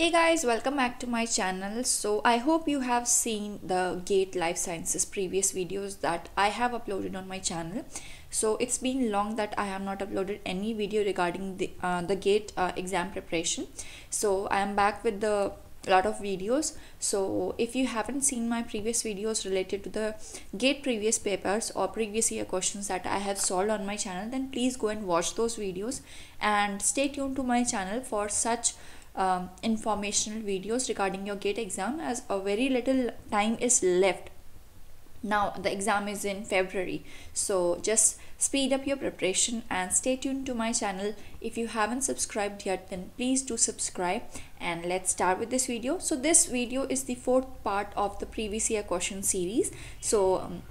hey guys welcome back to my channel so i hope you have seen the gate life sciences previous videos that i have uploaded on my channel so it's been long that i have not uploaded any video regarding the uh, the gate uh, exam preparation so i am back with the lot of videos so if you haven't seen my previous videos related to the gate previous papers or previous year questions that i have solved on my channel then please go and watch those videos and stay tuned to my channel for such um, informational videos regarding your gate exam as a very little time is left now the exam is in february so just speed up your preparation and stay tuned to my channel if you haven't subscribed yet then please do subscribe and let's start with this video so this video is the fourth part of the previous year question series so um,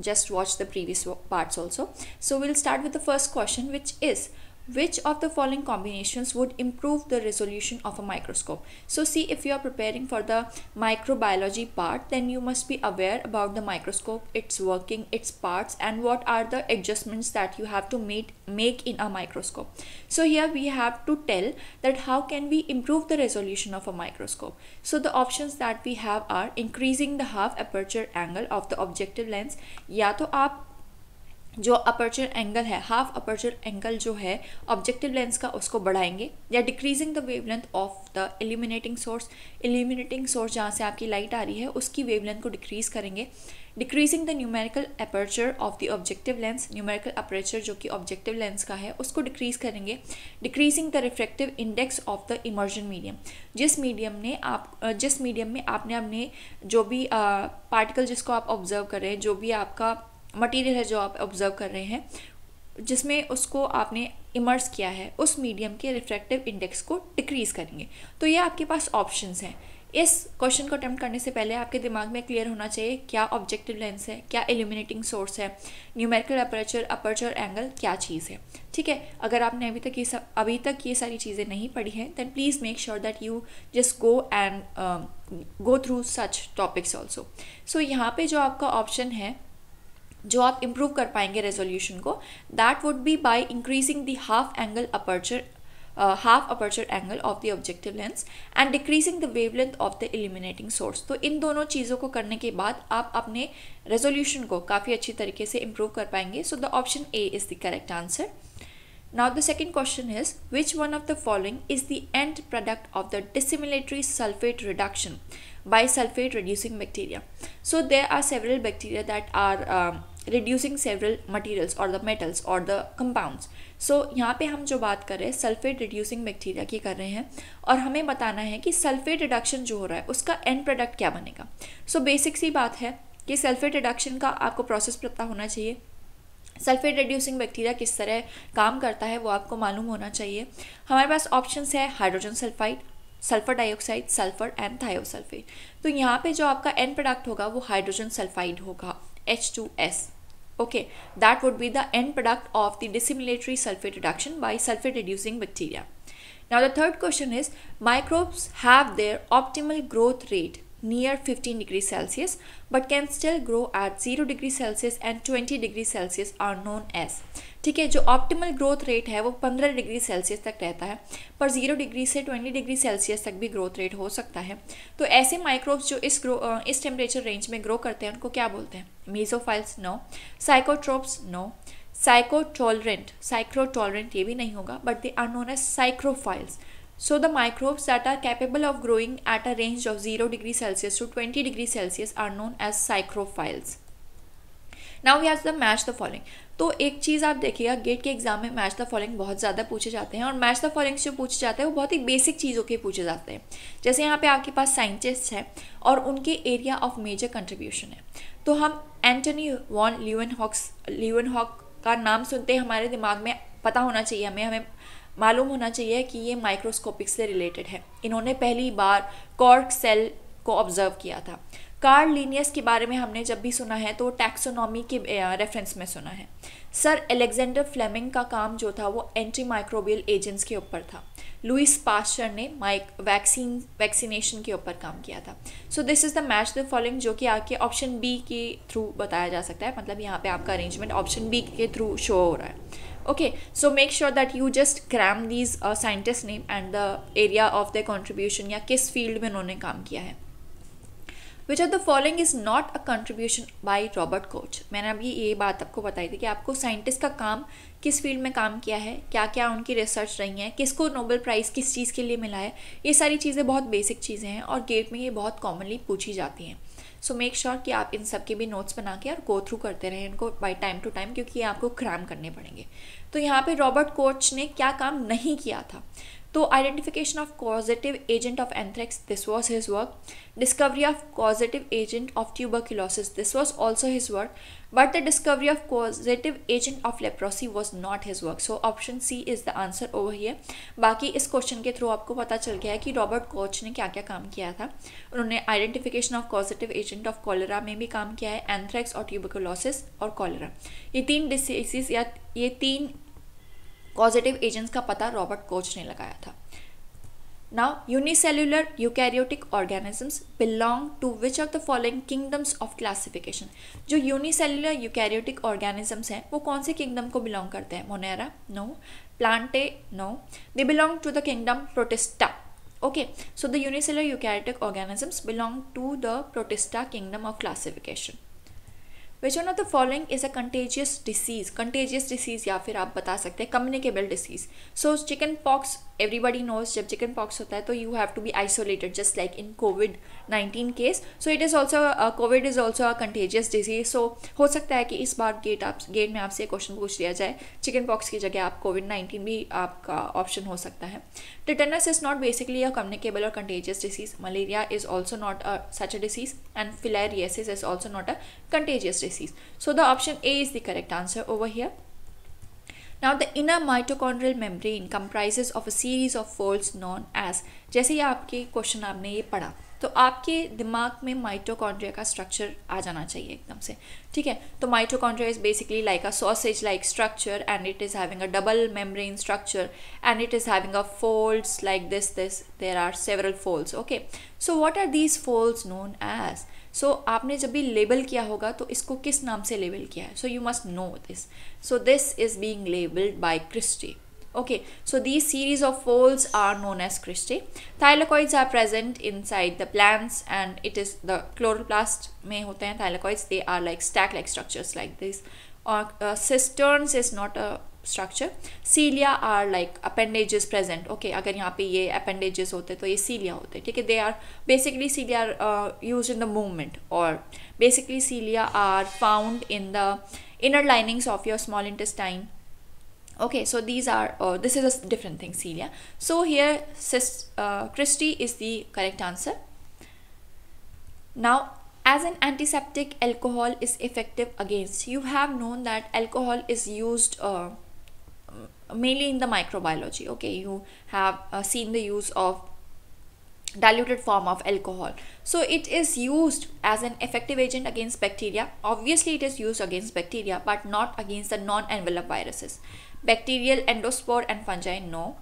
just watch the previous parts also so we'll start with the first question which is which of the following combinations would improve the resolution of a microscope so see if you are preparing for the microbiology part then you must be aware about the microscope its working its parts and what are the adjustments that you have to make make in a microscope so here we have to tell that how can we improve the resolution of a microscope so the options that we have are increasing the half aperture angle of the objective lens Ya to आप जो aperture angle है half aperture angle जो है objective lens का उसको बढ़ाएंगे या decreasing the wavelength of the illuminating source illuminating source जहाँ से आपकी लाइट आ रही है उसकी वेवलेंथ को डिक्रीज करेंगे decreasing the numerical aperture of the objective lens numerical aperture जो कि ऑब्जेक्टिव लेंस का है उसको डिक्रीज करेंगे decreasing the refractive index of the immersion medium जिस मीडियम ने आप जिस मीडियम में आपने अपने जो भी पार्टिकल जिसको आप ऑब्जर्व कर रहे हैं जो भी आपका मटेरियल है जो आप ऑब्ज़र्व कर रहे हैं जिसमें उसको आपने इमर्स किया है उस मीडियम के रिफ्रैक्टिव इंडेक्स को डिक्रीज़ करेंगे तो ये आपके पास ऑप्शंस हैं इस क्वेश्चन को अटैम्प्ट करने से पहले आपके दिमाग में क्लियर होना चाहिए क्या ऑब्जेक्टिव लेंस है क्या एल्यूमिनेटिंग सोर्स है न्यूमेरिकल अपर्चर अपर्चर एंगल क्या चीज़ है ठीक है अगर आपने अभी तक ये सब अभी तक ये सारी चीज़ें नहीं पढ़ी हैं then please make sure that you just go and go through such topics also so यहाँ पे जो आपका ऑप्शन है जो आप इम्प्रूव कर पाएंगे रेजोल्यूशन को that would be by increasing the half angle aperture half aperture angle of the objective lens and decreasing the wavelength of the illuminating source तो इन दोनों चीज़ों को करने के बाद आप अपने रेजोल्यूशन को काफ़ी अच्छी तरीके से इम्प्रूव कर पाएंगे so the option A is the correct answer Now the second question is which one of the following is the end product of the dissimilatory sulfate reduction by sulfate reducing bacteria? So there are several bacteria that are um, reducing several materials और the metals और the compounds so यहाँ पे हम जो बात कर रहे हैं सल्फेट रिड्यूसिंग बैक्टीरिया की कर रहे हैं और हमें बताना है कि सल्फेट रिडक्शन जो हो रहा है उसका एंड प्रोडक्ट क्या बनेगा सो so, बेसिक सी बात है कि सल्फेट रिडक्शन का आपको प्रोसेस पता होना चाहिए सल्फेट रिड्यूसिंग बैक्टीरिया किस तरह काम करता है वो आपको मालूम होना चाहिए हमारे पास ऑप्शंस है hydrogen sulphide sulphur dioxide sulphur and thiosulphate तो यहाँ पे जो आपका एंड प्रोडक्ट होगा वो हाइड्रोजन सल्फाइड होगा H two S Okay, that would be the end product of the dissimilatory sulfate reduction by sulfate reducing bacteria. Now the third question is microbes have their optimal growth rate near 15 degrees Celsius but can still grow at 0 degrees Celsius and 20 degrees Celsius are known as ठीक है जो optimal growth rate है वो पंद्रह degree Celsius तक रहता है पर जीरो डिग्री से ट्वेंटी डिग्री सेल्सियस तक भी ग्रोथ रेट हो सकता है तो ऐसे माइक्रोब्स जो इस ग्रो इस टेम्परेचर रेंज में ग्रो करते हैं उनको क्या बोलते हैं मीजोफाइल्स नो साइकोट्रोप्स नो साइकोटॉलरेंट साइक्रोटॉलरेंट ये भी नहीं होगा but they are known as psychrophiles so the microbes that are capable of growing at a range of zero degree Celsius to twenty degree Celsius are known as psychrophiles Now we have to match the following. तो एक चीज़ आप देखिएगा gate के exam में match the following बहुत ज़्यादा पूछे जाते हैं और मैच द फॉलोइंग्स जो पूछे जाते हैं वो बहुत ही बेसिक चीज़ों के पूछे जाते हैं जैसे यहाँ पे आपके पास साइंटिस्ट हैं और उनके एरिया ऑफ मेजर कंट्रीब्यूशन है तो हम Antony van Leeuwenhoek Leeuwenhoek का नाम सुनते हमारे दिमाग में पता होना चाहिए हमें हमें मालूम होना चाहिए कि ये माइक्रोस्कोपिक से रिलेटेड है इन्होंने पहली बार कॉर्क सेल को ऑब्जर्व किया था कार्ल लीनियस के बारे में हमने जब भी सुना है तो टैक्सोनॉमी के रेफरेंस में सुना है सर एलेक्जेंडर फ्लेमिंग का काम जो था वो एंटी माइक्रोबियल एजेंट्स के ऊपर था लुइस पास्टर ने माइक वैक्सीन वैक्सीनेशन के ऊपर काम किया था so this is the match the following जो कि आपके ऑप्शन बी के थ्रू बताया जा सकता है मतलब यहाँ पे आपका अरेंजमेंट ऑप्शन बी के थ्रू शो हो रहा है okay so make sure that you just cram these scientist name and the area of the contribution या किस फील्ड में उन्होंने काम किया है which are the following is not a contribution by Robert Koch मैंने अभी ये बात आपको बताई थी कि आपको साइंटिस्ट का काम किस फील्ड में काम किया है क्या क्या उनकी रिसर्च रही है किसको नोबेल प्राइज़ किस चीज़ के लिए मिला है ये सारी चीज़ें बहुत बेसिक चीज़ें हैं और गेट में ये बहुत कॉमनली पूछी जाती हैं सो मेक श्योर कि आप इन सब के भी नोट्स बना के और गो थ्रू करते रहें इनको बाई टाइम टू टाइम क्योंकि ये आपको क्रैम करने पड़ेंगे तो यहाँ पे रॉबर्ट कोच ने क्या काम नहीं किया था तो identification of causative agent of anthrax this was his work discovery of causative agent of tuberculosis this was also his work the discovery of of agent of leprosy was not his work so option C is the answer answer over है बाकी इस question के through आपको पता चल गया है कि रॉबर्ट कोच ने क्या क्या काम किया था उन्होंने identification of causative agent of cholera में भी काम किया है एंथ्रेक्स और ट्यूबिकोलोसिस और कॉलरा ये तीन डिसीज या ये तीन कॉजिटिव एजेंट्स का पता रॉबर्ट कोच ने लगाया था now unicellular eukaryotic organisms belong to which of the following kingdoms of classification जो यूनिसेल्युलर यूकैरियोटिक ऑर्गेनिजम्स हैं वो कौन से किंगडम को बिलोंग करते हैं Monera no Plantae no they belong to the kingdom Protista okay so the unicellular eukaryotic organisms belong to the Protista kingdom of classification which one of the following is a contagious disease contagious disease या फिर आप बता सकते हैं communicable disease so chicken pox everybody knows जब chicken pox होता है तो you have to be isolated just like in COVID nineteen case so it is also COVID is also a contagious disease so हो सकता है कि इस बार gate आप गेट में आपसे क्वेश्चन पूछ लिया जाए चिकन पॉक्स की जगह आप कोविड नाइन्टीन भी आपका ऑप्शन हो सकता है tetanus is not basically a communicable और contagious disease malaria is also not a such a disease and filariasis is also not a contagious disease so the option A is the correct answer over here now the inner mitochondrial membrane comprises of a series of folds known as जैसे ये आपके question आपने ये पढ़ा तो आपके दिमाग में माइटोकॉन्ड्रिया का स्ट्रक्चर आ जाना चाहिए एकदम से ठीक है तो mitochondria is basically like a sausage like structure and it is having a double membrane structure and it is having a folds like this this there are several folds okay so what are these folds known as so so, आपने जब भी label किया होगा तो इसको किस नाम से लेबल किया है so you must know this so this is being labelled by cristae okay so these series of folds are known as cristae thylakoids are present inside the plants and it is the chloroplast में होते हैं thylakoids they are like stack like structures like this और cisternae is not a structure. Cilia are like appendages present. Okay, if there are appendages, then these are cilia. Hote. They are basically cilia are uh, used in the movement or basically cilia are found in the inner linings of your small intestine. Okay, so these are, uh, this is a different thing, cilia. So here, uh, Christy is the correct answer. Now, as an antiseptic, alcohol is effective against. You have known that alcohol is used mainly in the microbiology okay you have uh, seen the use of diluted form of alcohol so it is used as an effective agent against bacteria obviously it is used against bacteria but not against the non-enveloped viruses bacterial endospore and fungi no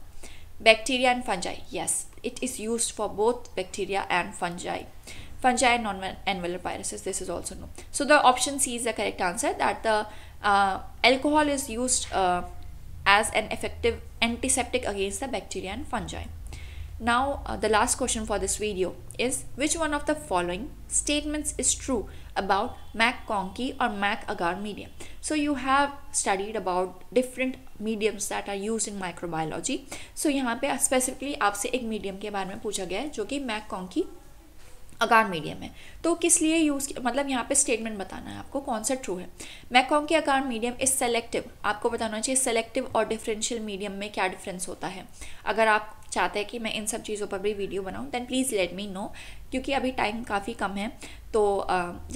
bacteria and fungi yes it is used for both bacteria and fungi fungi and non-enveloped viruses this is also no so the option c is the correct answer that the uh, alcohol is used uh, as an effective antiseptic against the bacteria and fungi. Now, uh, the last question for this video is which one of the following statements is true about Mac Conkey or Mac agar medium? So, you have studied about different mediums that are used in microbiology. So, यहाँ पे specifically आपसे एक medium के बारे में पूछा गया है जो कि Mac Conkey अगार मीडियम है तो किस लिए यूज़ मतलब यहाँ पे स्टेटमेंट बताना है आपको कौन सा ट्रू है मैकॉम के अगार मीडियम इज़ सेलेक्टिव आपको बताना चाहिए सेलेक्टिव और डिफरेंशियल मीडियम में क्या डिफरेंस होता है अगर आप चाहते हैं कि मैं इन सब चीज़ों पर भी वीडियो बनाऊँ then please let me know क्योंकि अभी टाइम काफ़ी कम है तो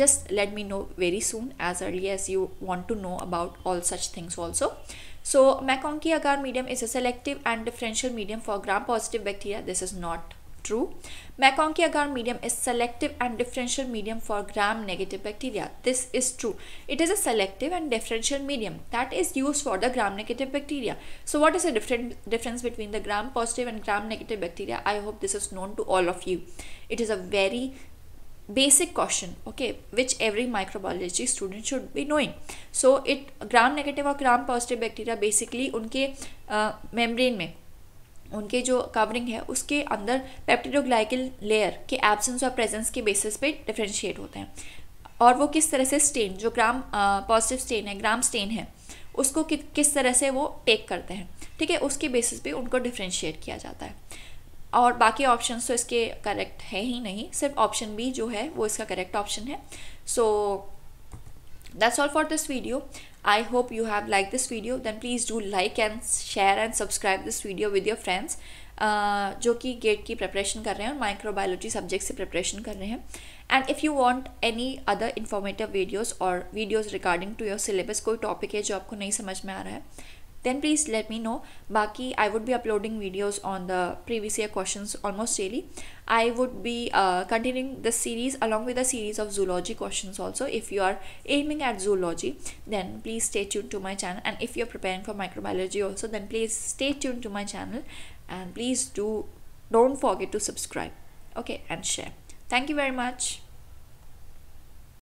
just let me know very soon as early as you want to know about all such things also so की agar medium is a selective and differential medium for gram positive bacteria this is not true MacConkey agar medium is selective and differential medium for gram negative bacteria this is true it is a selective and differential medium that is use for the gram negative bacteria so what is a different difference between the gram positive and gram negative bacteria I hope this is known to all of you it is a very basic question okay which every microbiology student should be knowing so it gram negative और gram positive bacteria basically उनके membrane uh, में उनके जो covering है उसके अंदर पेप्टिडोग्लाइकिल layer के absence और प्रेजेंस के बेसिस पे डिफ्रेंशिएट होते हैं और वो किस तरह से स्टेन जो ग्राम पॉजिटिव स्टेन है ग्राम स्टेन है उसको कि, किस तरह से वो टेक करते हैं ठीक है उसके बेसिस पे उनको डिफ्रेंशिएट किया जाता है और बाकी ऑप्शन तो इसके करेक्ट है ही नहीं सिर्फ ऑप्शन बी जो है वो इसका करेक्ट ऑप्शन है सो so, that's all for this video i hope you have liked this video then please do like and share and subscribe this video with your friends uh, जो कि gate की preparation कर रहे हैं और microbiology subject से preparation कर रहे हैं and if you want any other informative videos और videos regarding to your syllabus कोई टॉपिक है जो आपको नहीं समझ में आ रहा है then please let me know baki i would be uploading videos on the previous year questions almost daily i would be uh, continuing the series along with a series of zoology questions also if you are aiming at zoology then please stay tuned to my channel and if you're preparing for microbiology also then please stay tuned to my channel and please do don't forget to subscribe okay and share thank you very much